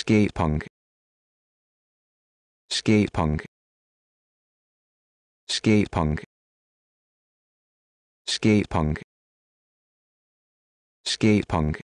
skate punk skate punk skate punk skate punk skate punk